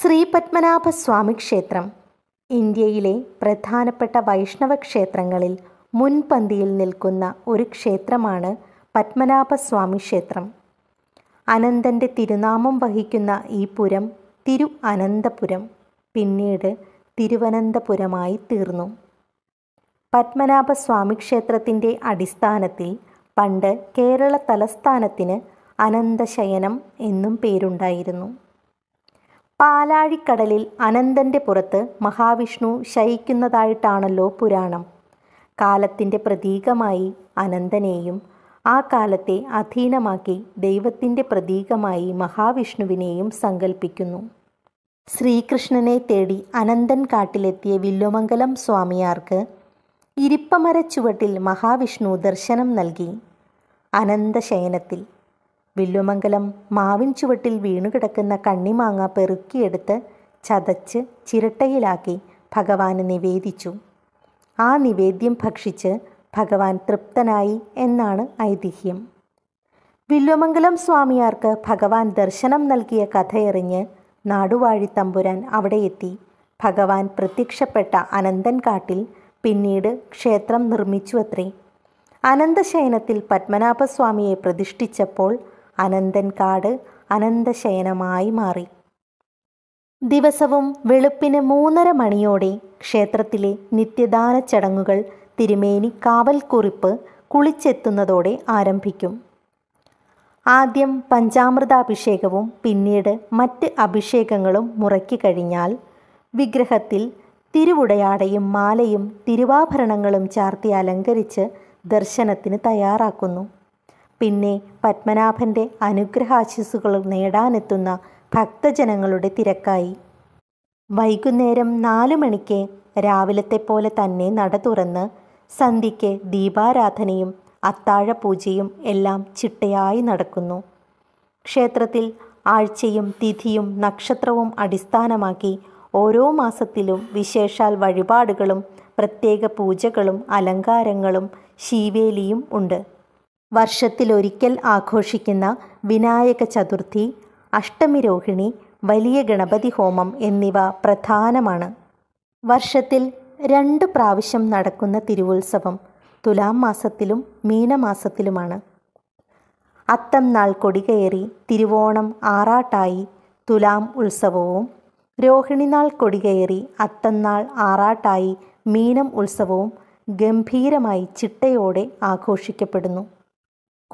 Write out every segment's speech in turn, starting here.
ശ്രീ പത്മനാഭസ്വാമി ക്ഷേത്രം ഇന്ത്യയിലെ പ്രധാനപ്പെട്ട വൈഷ്ണവ ക്ഷേത്രങ്ങളിൽ മുൻപന്തിയിൽ നിൽക്കുന്ന ഒരു ക്ഷേത്രമാണ് പത്മനാഭസ്വാമി ക്ഷേത്രം അനന്തൻ്റെ തിരുനാമം വഹിക്കുന്ന ഈ പുരം തിരു അനന്തപുരം പിന്നീട് തിരുവനന്തപുരമായി തീർന്നു പത്മനാഭസ്വാമി ക്ഷേത്രത്തിൻ്റെ അടിസ്ഥാനത്തിൽ പണ്ട് കേരള തലസ്ഥാനത്തിന് അനന്തശയനം എന്നും പേരുണ്ടായിരുന്നു പാലാഴിക്കടലിൽ അനന്തൻ്റെ പുറത്ത് മഹാവിഷ്ണു ശയിക്കുന്നതായിട്ടാണല്ലോ പുരാണം കാലത്തിൻ്റെ പ്രതീകമായി അനന്തനെയും ആ കാലത്തെ അധീനമാക്കി ദൈവത്തിൻ്റെ പ്രതീകമായി മഹാവിഷ്ണുവിനെയും സങ്കല്പിക്കുന്നു ശ്രീകൃഷ്ണനെ തേടി അനന്തൻ കാട്ടിലെത്തിയ വില്ലുമംഗലം സ്വാമിയാർക്ക് ഇരിപ്പമരച്ചുവട്ടിൽ മഹാവിഷ്ണു ദർശനം നൽകി അനന്തശയനത്തിൽ വില്ലുമംഗലം മാവിൻ ചുവട്ടിൽ വീണുകിടക്കുന്ന കണ്ണിമാങ്ങ പെറുക്കിയെടുത്ത് ചതച്ച് ചിരട്ടയിലാക്കി ഭഗവാന് നിവേദിച്ചു ആ നിവേദ്യം ഭക്ഷിച്ച് ഭഗവാൻ തൃപ്തനായി എന്നാണ് ഐതിഹ്യം വില്ലുമംഗലം സ്വാമിയാർക്ക് ഭഗവാൻ ദർശനം നൽകിയ കഥയെറിഞ്ഞ് നാടുവാഴി തമ്പുരാൻ അവിടെയെത്തി ഭഗവാൻ പ്രത്യക്ഷപ്പെട്ട അനന്തൻകാട്ടിൽ പിന്നീട് ക്ഷേത്രം നിർമ്മിച്ചു അത്രേ അനന്തശയനത്തിൽ പത്മനാഭസ്വാമിയെ പ്രതിഷ്ഠിച്ചപ്പോൾ അനന്തൻകാട് അനന്തശയനമായി മാറി ദിവസവും വെളുപ്പിന് മൂന്നര മണിയോടെ ക്ഷേത്രത്തിലെ നിത്യദാന ചടങ്ങുകൾ തിരുമേനി കാവൽക്കുറിപ്പ് കുളിച്ചെത്തുന്നതോടെ ആരംഭിക്കും ആദ്യം പഞ്ചാമൃതാഭിഷേകവും പിന്നീട് മറ്റ് അഭിഷേകങ്ങളും മുറക്കി കഴിഞ്ഞാൽ വിഗ്രഹത്തിൽ തിരുവുടയാടയും മാലയും തിരുവാഭരണങ്ങളും ചാർത്തി അലങ്കരിച്ച് ദർശനത്തിന് തയ്യാറാക്കുന്നു പിന്നെ പത്മനാഭൻ്റെ അനുഗ്രഹാശിസുകൾ നേടാനെത്തുന്ന ഭക്തജനങ്ങളുടെ തിരക്കായി വൈകുന്നേരം നാല് മണിക്ക് രാവിലത്തെ പോലെ തന്നെ നട തുറന്ന് സന്ധ്യയ്ക്ക് ദീപാരാധനയും അത്താഴപൂജയും എല്ലാം ചിട്ടയായി നടക്കുന്നു ക്ഷേത്രത്തിൽ ആഴ്ചയും തിഥിയും നക്ഷത്രവും അടിസ്ഥാനമാക്കി ഓരോ മാസത്തിലും വിശേഷാൽ വഴിപാടുകളും പ്രത്യേക പൂജകളും അലങ്കാരങ്ങളും ശീവേലിയും ഉണ്ട് വർഷത്തിലൊരിക്കൽ ആഘോഷിക്കുന്ന വിനായക ചതുർത്ഥി അഷ്ടമി രോഹിണി വലിയ ഗണപതി ഹോമം എന്നിവ പ്രധാനമാണ് വർഷത്തിൽ രണ്ട് പ്രാവശ്യം നടക്കുന്ന തിരുവുത്സവം തുലാം മാസത്തിലും മീനമാസത്തിലുമാണ് അത്തം നാൾ കൊടികയറി തിരുവോണം ആറാട്ടായി തുലാം ഉത്സവവും രോഹിണി നാൾ കൊടികയറി അത്തം നാൾ ആറാട്ടായി മീനം ഉത്സവവും ഗംഭീരമായി ചിട്ടയോടെ ആഘോഷിക്കപ്പെടുന്നു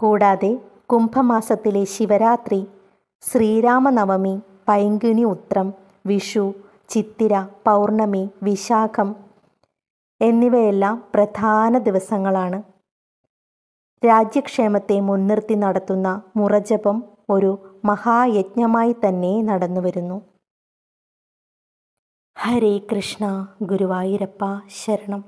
കൂടാതെ കുംഭമാസത്തിലെ ശിവരാത്രി ശ്രീരാമനവമി പൈങ്കിണി ഉത്രം വിഷു ചിത്തിര പൗർണമി വിശാഖം എന്നിവയെല്ലാം പ്രധാന ദിവസങ്ങളാണ് രാജ്യക്ഷേമത്തെ മുൻനിർത്തി നടത്തുന്ന മുറജപം ഒരു മഹായജ്ഞമായി തന്നെ നടന്നുവരുന്നു ഹരേ കൃഷ്ണ ഗുരുവായൂരപ്പ ശരണം